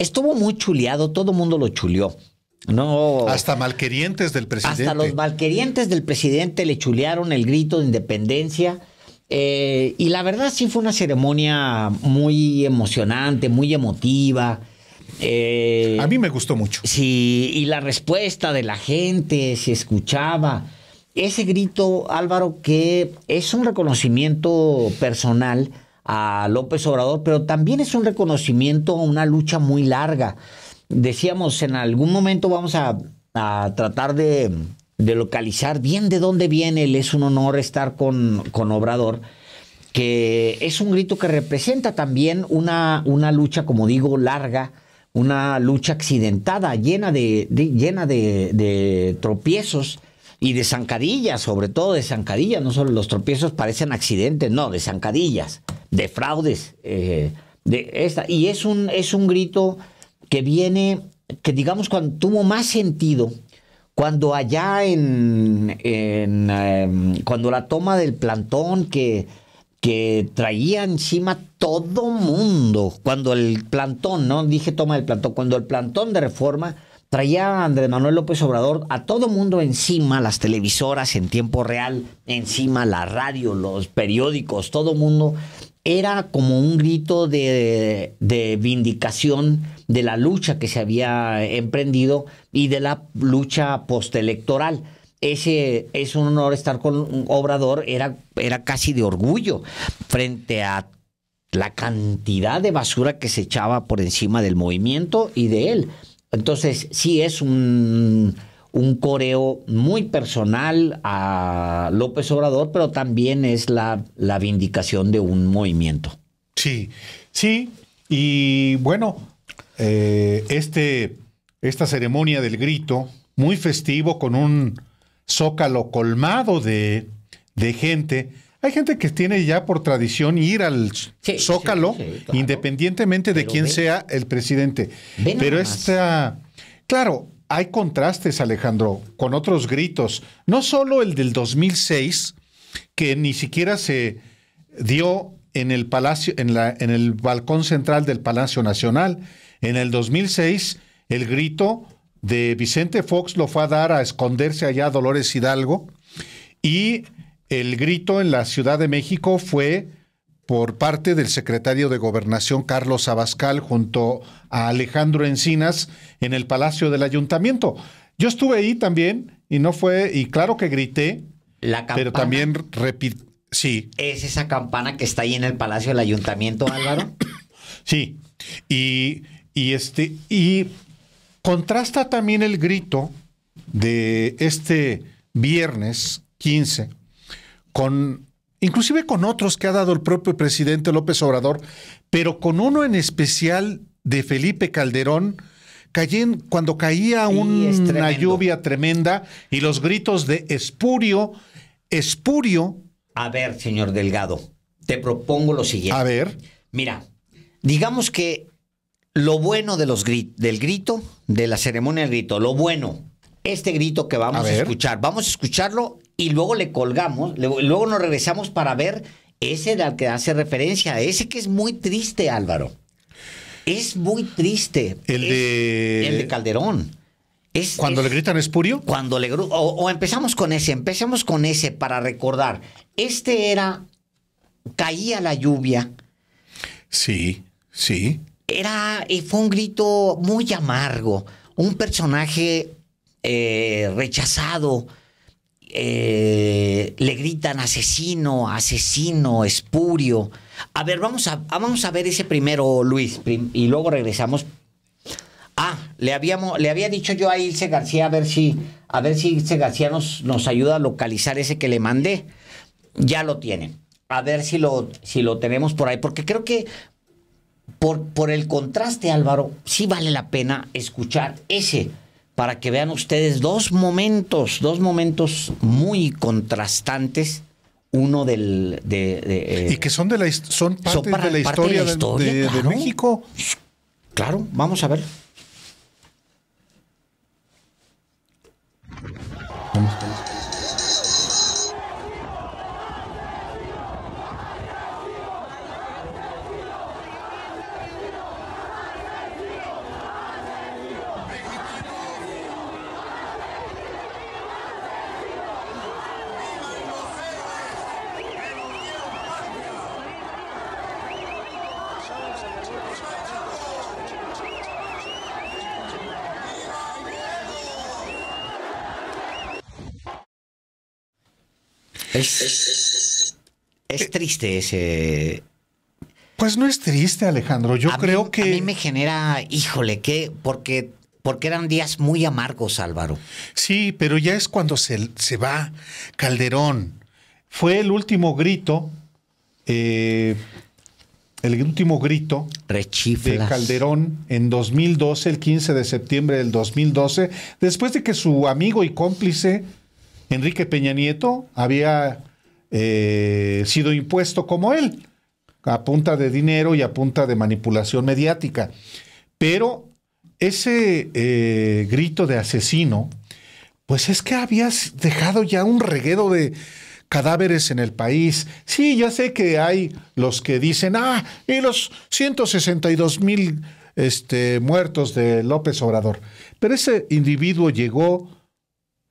estuvo muy chuleado, todo el mundo lo chuleó. No. Hasta malquerientes del presidente. Hasta los malquerientes del presidente le chulearon el grito de independencia. Eh, y la verdad sí fue una ceremonia muy emocionante, muy emotiva. Eh, a mí me gustó mucho. Sí, y la respuesta de la gente se escuchaba. Ese grito, Álvaro, que es un reconocimiento personal a López Obrador, pero también es un reconocimiento una lucha muy larga. Decíamos, en algún momento vamos a, tratar de, de, localizar bien de dónde viene. Él es un honor estar con, con Obrador, que es un grito que representa también una, una lucha, como digo, larga, una lucha accidentada, llena de, llena de tropiezos y de zancadillas, sobre todo de zancadillas, no solo los tropiezos parecen accidentes, no, de zancadillas de fraudes. Eh, de esta. Y es un, es un grito que viene, que digamos, cuando tuvo más sentido, cuando allá en, en em, cuando la toma del plantón que, que traía encima todo mundo, cuando el plantón, no dije toma del plantón, cuando el plantón de reforma traía a Andrés Manuel López Obrador a todo mundo encima, las televisoras en tiempo real, encima la radio, los periódicos, todo mundo era como un grito de, de, vindicación de la lucha que se había emprendido y de la lucha postelectoral. Ese es un honor estar con un Obrador, era, era casi de orgullo frente a la cantidad de basura que se echaba por encima del movimiento y de él. Entonces, sí es un un coreo muy personal a López Obrador, pero también es la, la vindicación de un movimiento. Sí, sí, y bueno, eh, este, esta ceremonia del grito, muy festivo, con un zócalo colmado de, gente, hay gente que tiene ya por tradición ir al Zócalo, independientemente de quién sea el presidente. Pero esta, claro, hay contrastes, Alejandro, con otros gritos. No solo el del 2006, que ni siquiera se dio en el, palacio, en, la, en el balcón central del Palacio Nacional. En el 2006, el grito de Vicente Fox lo fue a dar a esconderse allá Dolores Hidalgo y el grito en la Ciudad de México fue por parte del secretario de Gobernación Carlos Abascal junto a Alejandro Encinas en el Palacio del Ayuntamiento. Yo estuve ahí también y no fue, y claro que grité, La campana. pero también repito, sí. ¿Es esa campana que está ahí en el Palacio del Ayuntamiento, Álvaro? sí, y, y, este, y contrasta también el grito de este viernes 15 con inclusive con otros que ha dado el propio presidente López Obrador, pero con uno en especial de Felipe Calderón, cayen, cuando caía una lluvia tremenda y los gritos de espurio, espurio. A ver, señor Delgado, te propongo lo siguiente. A ver. Mira, digamos que lo bueno de los del grito, de la ceremonia del grito, lo bueno, este grito que vamos a, escuchar, vamos a escucharlo y luego le colgamos, luego nos regresamos para ver ese al que hace referencia, ese que es muy triste, Álvaro. Es muy triste. El de. El de Calderón. Es, cuando le gritan espurio. Cuando le o, o empezamos con ese, empecemos con ese para recordar. Este era. Caía la lluvia. Sí, sí. Era, eh, fue un grito muy amargo. Un personaje eh, rechazado. Eh, le gritan asesino, asesino, espurio. A ver, vamos a, ah, vamos a ver ese primero, Luis, y luego regresamos. Ah, le, habíamos, le había dicho yo a Ilse García a ver si, a ver si Ilse García nos, nos ayuda a localizar ese que le mandé. Ya lo tiene. A ver si lo, si lo tenemos por ahí, porque creo que por, por el contraste, Álvaro, sí vale la pena escuchar ese para que vean ustedes dos momentos, dos momentos muy contrastantes uno del... De, de, eh, y que son, de la, son parte, de, la historia de, de México. Claro, vamos a ver. Vamos a ver. Es, triste ese... Pues no es triste, Alejandro. Yo creo que... A mí me genera, híjole, que porque porque eran días muy amargos, Álvaro. Sí, pero ya es cuando se, se va Calderón. Fue el último grito, eh, el último grito Rechiflas. de Calderón en 2012, el 15 de septiembre del 2012, después de que su amigo y cómplice Enrique Peña Nieto había eh, sido impuesto como él, a punta de dinero y a punta de manipulación mediática. Pero ese eh, grito de asesino, pues es que habías dejado ya un reguero de cadáveres en el país. Sí, ya sé que hay los que dicen, ah, y los 162 mil este, muertos de López Obrador. Pero ese individuo llegó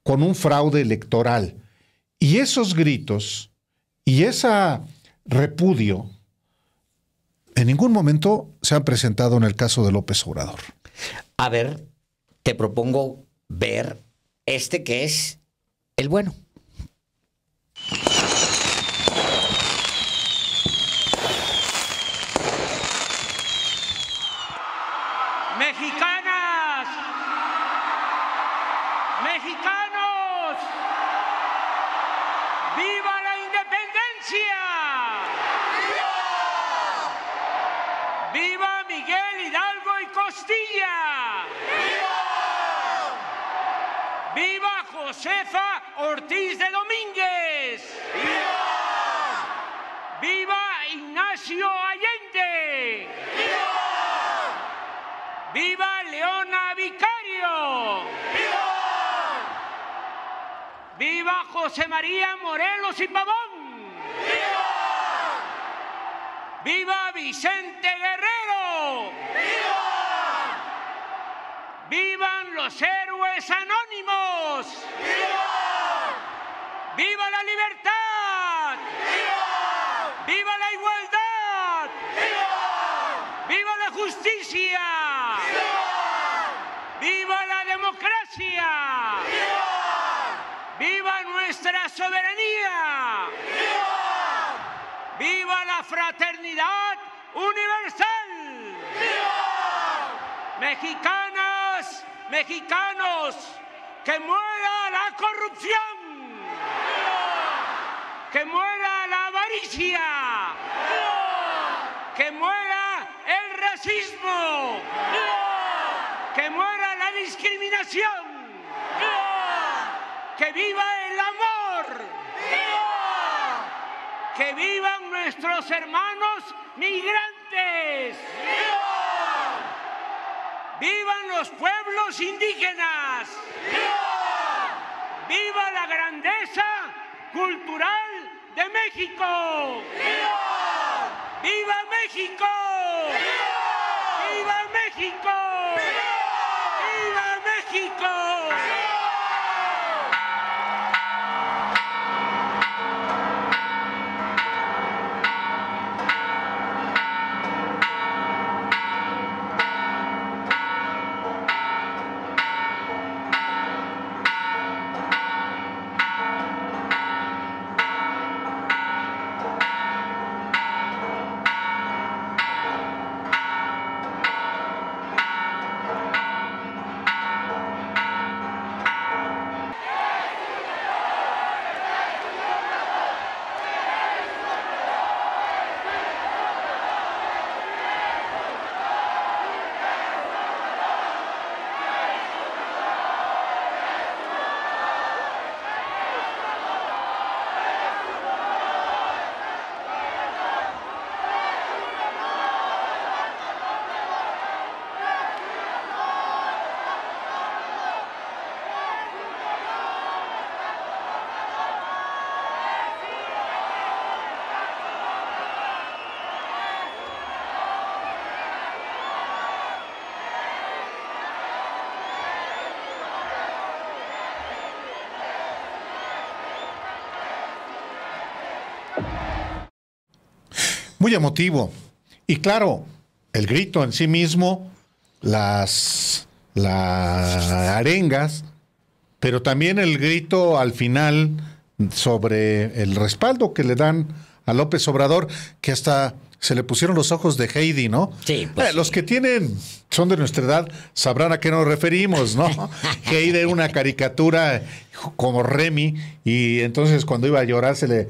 con un fraude electoral. Y esos gritos y ese repudio en ningún momento se han presentado en el caso de López Obrador. A ver, te propongo ver este que es el bueno. ¡Viva Josefa Ortiz de Domínguez! ¡Viva! ¡Viva Ignacio Allende! ¡Viva! ¡Viva Leona Vicario! ¡Viva! ¡Viva José María Morelos y Pavón! ¡Viva! ¡Viva Vicente Guerrero! ¡Viva! ¡Vivan los seres! Anónimos. ¡Viva! la libertad! ¡Viva! ¡Viva la igualdad! ¡Viva! ¡Viva la justicia! ¡Viva! ¡Viva la democracia! ¡Viva! ¡Viva nuestra soberanía! ¡Viva! ¡Viva la fraternidad universal! ¡Viva! mexicanas mexicanos, que muera la corrupción, que muera la avaricia, que muera el racismo, que muera la discriminación, que viva el amor, que vivan nuestros hermanos migrantes. ¡Vivan los pueblos indígenas! ¡Viva! ¡Viva la grandeza cultural de México! ¡Viva! ¡Viva México! ¡Viva! ¡Viva México! ¡Viva, ¡Viva México! muy emotivo. Y claro, el grito en sí mismo, las, las arengas, pero también el grito al final sobre el respaldo que le dan a López Obrador, que hasta se le pusieron los ojos de Heidi, ¿no? Sí, eh, pues Los que tienen, son de nuestra edad, sabrán a qué nos referimos, ¿no? Heidi era una caricatura como Remy, y entonces cuando iba a llorar se le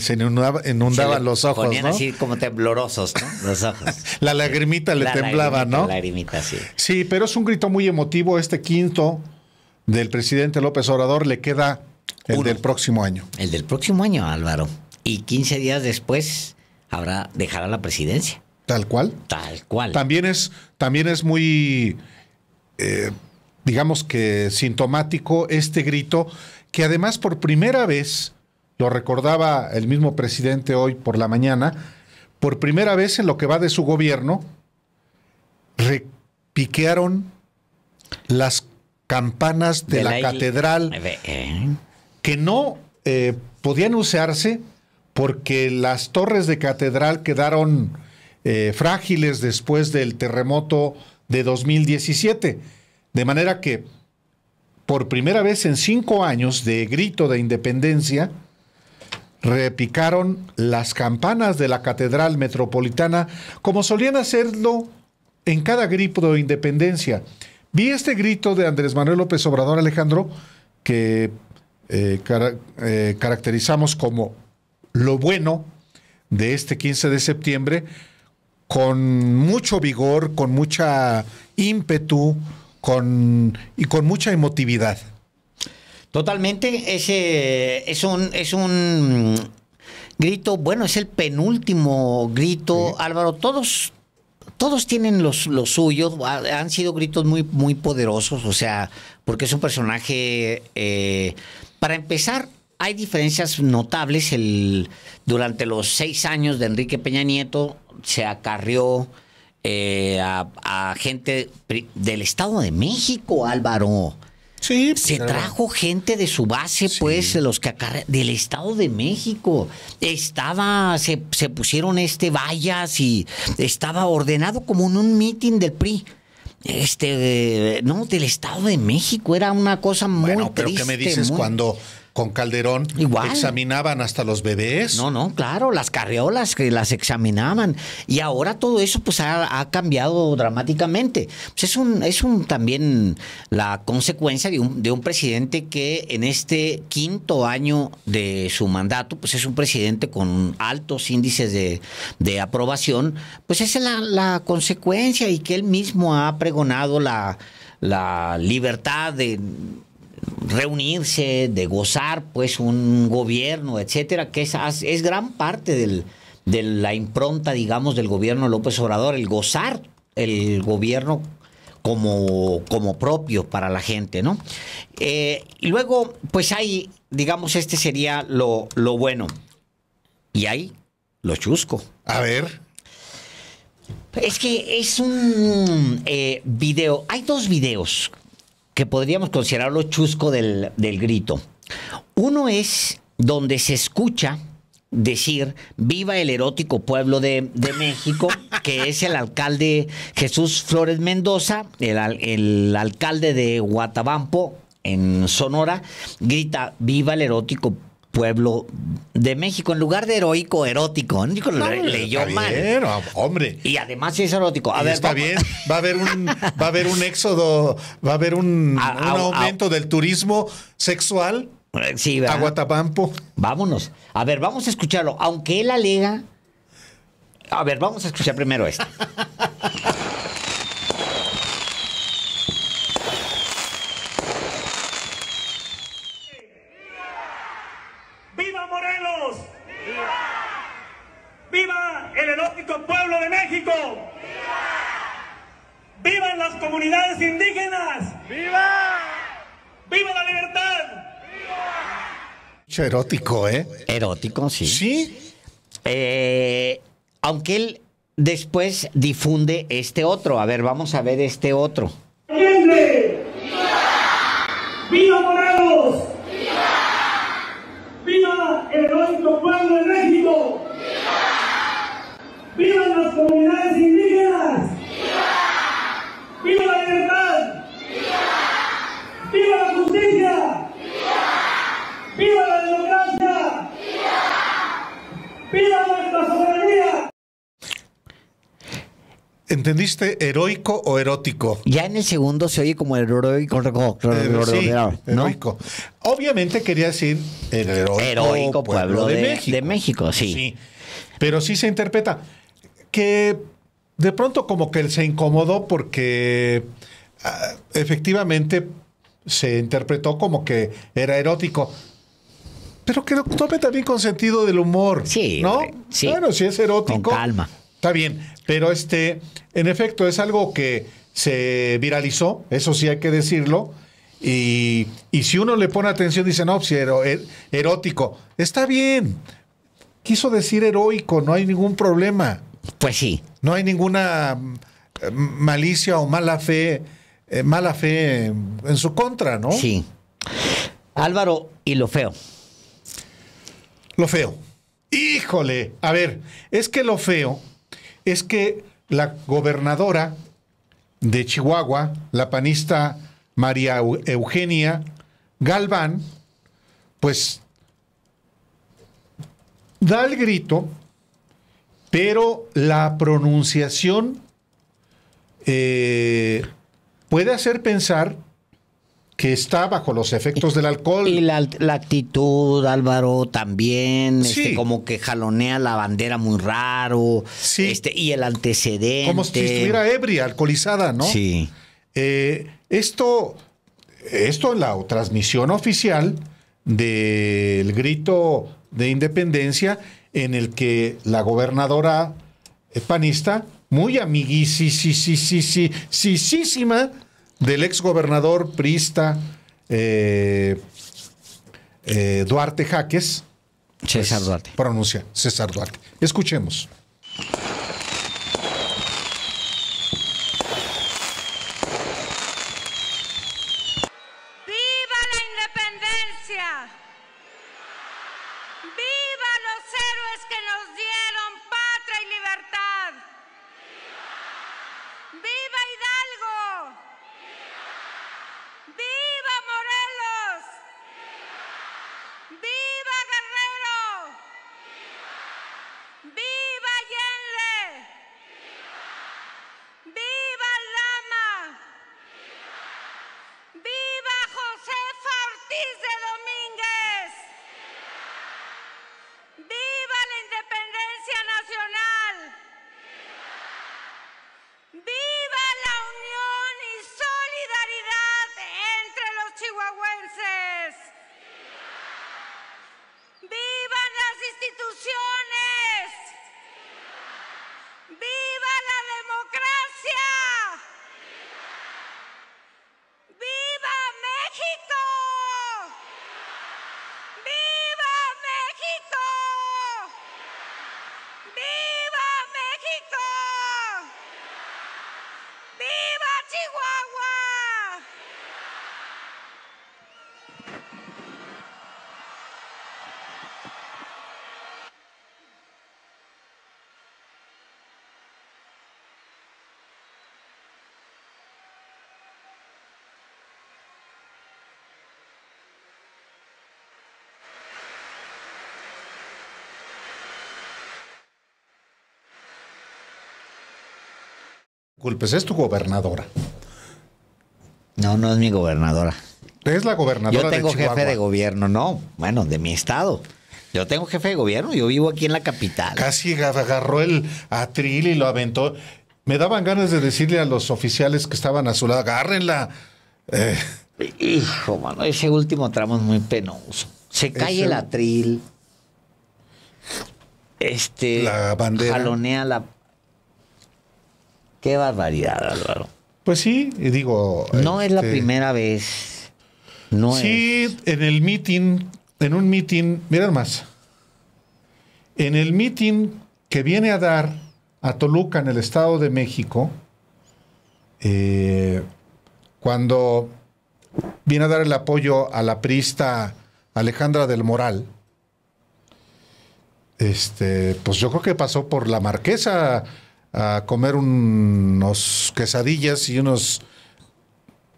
se inundaban los ojos. Ponían ¿no? así como temblorosos, ¿no? Los ojos. la lagrimita le temblaba, ¿no? La lagrimita, sí. Sí, pero es un grito muy emotivo. Este quinto del presidente López Obrador le queda el del próximo año. El del próximo año, Álvaro. Y 15 días después habrá, dejará la presidencia. Tal cual. Tal cual. También es, también es muy, eh, digamos que sintomático este grito, que además por primera vez lo recordaba el mismo presidente hoy por la mañana, por primera vez en lo que va de su gobierno, repiquearon las campanas de, la, catedral eh. que no eh, podían usarse porque las torres de catedral quedaron eh, frágiles después del terremoto de 2017. De manera que, por primera vez en cinco años de grito de independencia, repicaron las campanas de la Catedral Metropolitana, como solían hacerlo en cada grito de independencia. Vi este grito de Andrés Manuel López Obrador Alejandro, que eh, eh, caracterizamos como lo bueno de este 15 de septiembre, con mucho vigor, con mucha ímpetu y con mucha emotividad. Totalmente, ese es un, es un mm, grito, bueno, es el penúltimo grito, Álvaro, todos... Todos tienen los, los suyos, han sido gritos muy, muy poderosos, o sea, porque es un personaje, eh, para empezar, hay diferencias notables. El, durante los seis años de Enrique Peña Nieto se acarrió eh, a, gente del Estado de México, Álvaro se trajo gente de su base, pues, los que del Estado de México. Estaba, se, se, pusieron este vallas y estaba ordenado como en un meeting del PRI. Este, no, del Estado de México, era una cosa muy bueno, pero ¿qué me dices cuando con Calderón Igual. examinaban hasta los bebés. No, no, claro, las carreolas que las examinaban. Y ahora todo eso pues ha, cambiado dramáticamente. Pues es un, es un también la consecuencia de un, de un presidente que en este quinto año de su mandato, pues es un presidente con altos índices de, de aprobación, pues esa es la, la consecuencia y que él mismo ha pregonado la, la libertad de reunirse, de gozar pues un gobierno, etcétera, que es, es gran parte de la impronta, digamos, del gobierno López Obrador, el gozar el gobierno como, como propio para la gente, ¿no? Eh, y luego, pues hay, digamos, este sería lo, bueno. Y ahí, lo chusco. A ver. Es que es un eh, video. Hay dos videos que podríamos considerarlo chusco del, del grito. Uno es donde se escucha decir viva el erótico pueblo de, México, que es el alcalde Jesús Flores Mendoza, el, alcalde de Guatabampo en Sonora, grita viva el erótico pueblo de México. En lugar de heroico, erótico. no, leyó mal. Ah, hombre. Y además es erótico. A ver, está bien. Va a haber un, va a haber un éxodo, va a haber un, aumento del turismo sexual sí, a Guatapampo. Vámonos. A ver, vamos a escucharlo. Aunque él alega. A ver, vamos a escuchar primero esto. ¡Viva! ¡Viva! ¡Vivan las comunidades indígenas! ¡Viva! ¡Viva la libertad! ¡Viva! Erótico, ¿eh? Erótico, sí. Sí. Eh, aunque él después difunde este otro. A ver, vamos a ver este otro. ¿Entendiste heroico o erótico? Ya en el segundo se oye como heroico. Eh, Obviamente quería decir el heroico, pueblo, de, México. sí. Pero sí se interpreta que de pronto como que él se incomodó porque ah, efectivamente se interpretó como que era erótico. Pero que lo tome también con sentido del humor. Sí. ¿No? Sí. bueno si es erótico. Con calma. Está bien, pero este, en efecto, es algo que se viralizó, eso sí hay que decirlo. Y, si uno le pone atención, dice, no, pues, si er, erótico, está bien. Quiso decir heroico, no hay ningún problema. Pues sí. No hay ninguna mm, malicia o mala fe, eh, mala fe en su contra, ¿no? Sí. Álvaro, y lo feo. Lo feo. Híjole, a ver, es que lo feo es que la gobernadora de Chihuahua, la panista María Eugenia Galván, pues da el grito, pero la pronunciación eh, puede hacer pensar que está bajo los efectos del alcohol. Y la, actitud, Álvaro, también, este, como que jalonea la bandera muy raro, sí. Este, y el antecedente. Como si estuviera ebria, alcoholizada, ¿no? Sí. Eh, esto, esto en la transmisión oficial del grito de independencia en el que la gobernadora panista, muy amiguísima, del ex gobernador prista eh, eh, Duarte Jaques. César pues, Duarte. pronuncia César Duarte. Escuchemos. Disculpes, es tu gobernadora. No, no es mi gobernadora. Es la gobernadora. Yo tengo jefe de gobierno, no, bueno, de mi estado. Yo tengo jefe de gobierno, yo vivo aquí en la capital. Casi agarró el atril y lo aventó. Me daban ganas de decirle a los oficiales que estaban a su lado, agárrenla. Eh. Hijo, mano, ese último tramo es muy penoso. Se cae el atril. Este. La bandera. Jalonea la Qué barbaridad, Álvaro. Pues sí, digo. No es la este, primera vez. No sí, en el meeting, en un meeting, miren más. En el meeting que viene a dar a Toluca en el Estado de México, eh, cuando viene a dar el apoyo a la prista Alejandra del Moral, este, pues yo creo que pasó por la marquesa a comer unos quesadillas y unos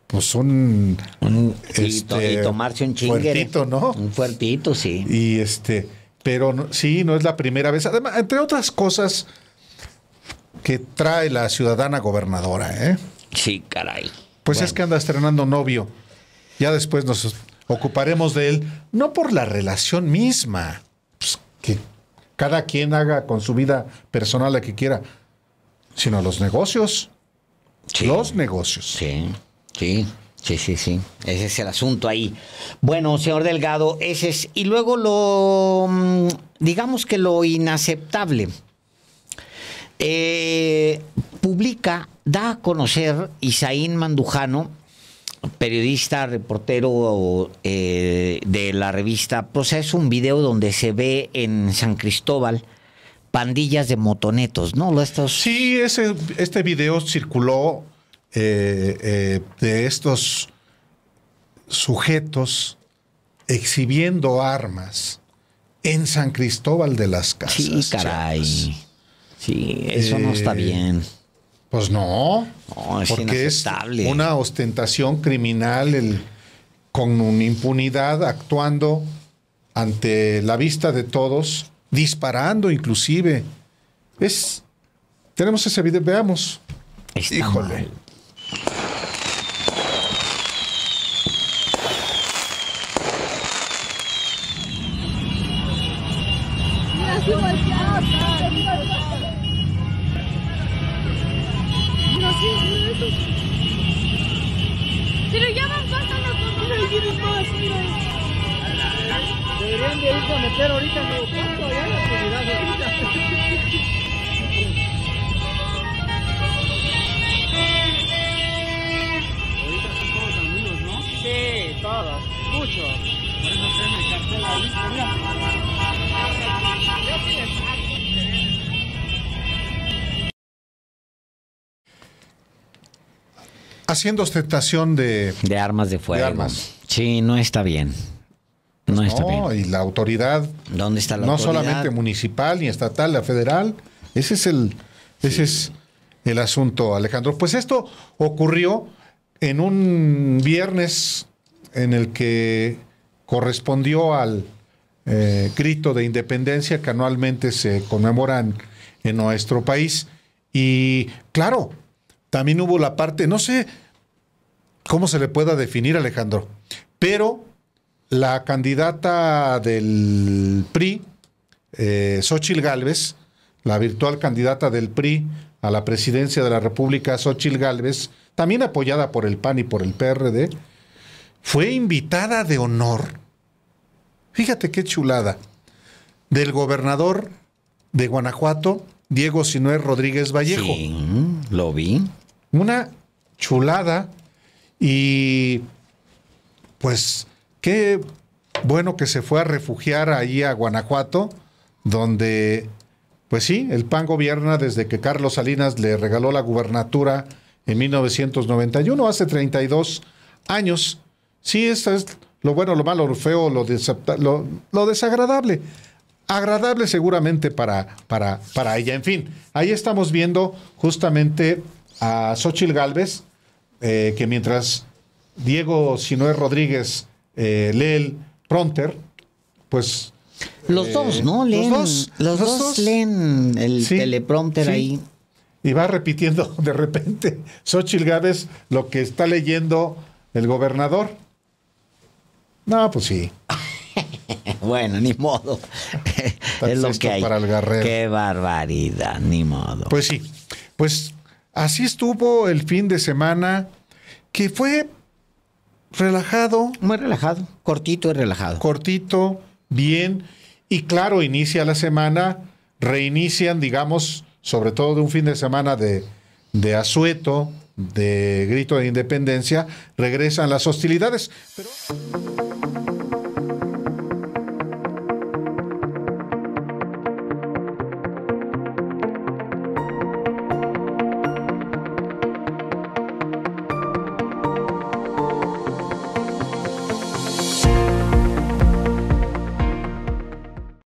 pues un, un este, y, tomarse un fuertito, ¿no? Un fuertito, sí. Y este, pero sí, no es la primera vez. Además, entre otras cosas que trae la ciudadana gobernadora, ¿eh? Sí, caray. Pues es que anda estrenando novio. Ya después nos ocuparemos de él, no por la relación misma, pues que cada quien haga con su vida personal la que quiera, sino los negocios. Los negocios. Sí, sí. Sí, sí, sí. Ese es el asunto ahí. Bueno, señor Delgado, ese es. Y luego lo, mm, digamos que lo inaceptable. Eh, publica, da a conocer Isaín Mandujano, periodista, reportero eh, de la revista Proceso, un video donde se ve en San Cristóbal pandillas de motonetos, ¿no? Estos... Sí, ese, este video circuló eh, eh, de estos sujetos exhibiendo armas en San Cristóbal de las Casas. Sí, caray. Sí, eso no está eh, bien. Pues no, porque es una ostentación criminal con una impunidad actuando ante la vista de todos disparando inclusive. Es, tenemos ese video, veamos. Híjole. deben de ir a meter ahorita en su cuarto, ya la actividad ahorita. ahorita Sí, todos, mucho. Por eso se me cartel la mira. Haciendo ostentación de... De armas de fuego. De armas. Sí, no está bien no, pues y la autoridad. ¿Dónde está la no solamente municipal, ni estatal, la federal. Ese es el, es el asunto, Alejandro. Pues esto ocurrió en un viernes en el que correspondió al eh, grito de independencia que anualmente se conmemoran en nuestro país. Y claro, también hubo la parte, no sé cómo se le pueda definir, Alejandro, pero la candidata del PRI, eh, Xochil Gálvez, la virtual candidata del PRI a la presidencia de la República, Xochil Gálvez, también apoyada por el PAN y por el PRD, fue invitada de honor. Fíjate qué chulada. Del gobernador de Guanajuato, Diego Sinué Rodríguez Vallejo. Sí, lo vi. Una chulada y pues Qué bueno que se fue a refugiar ahí a Guanajuato, donde, pues sí, el PAN gobierna desde que Carlos Salinas le regaló la gubernatura en 1991, hace 32 años. Sí, eso es lo bueno, lo malo, lo feo, lo, lo, desagradable. Agradable seguramente para, para, para ella. En fin, ahí estamos viendo justamente a Xochil Gálvez, eh, que mientras Diego Sinoé Rodríguez eh, lee el Pronter, pues... Los dos, eh, ¿no? los dos, los leen el teleprompter ahí. Y va repitiendo de repente Xochitl Gávez lo que está leyendo el gobernador. No, pues sí. bueno, ni modo. es lo que hay. Qué barbaridad, ni modo. Pues sí. Pues así estuvo el fin de semana, que fue relajado. Muy relajado, cortito y relajado. Cortito, bien. Y claro, inicia la semana, reinician, digamos, sobre todo de un fin de semana de, de asueto, de grito de independencia, regresan las hostilidades.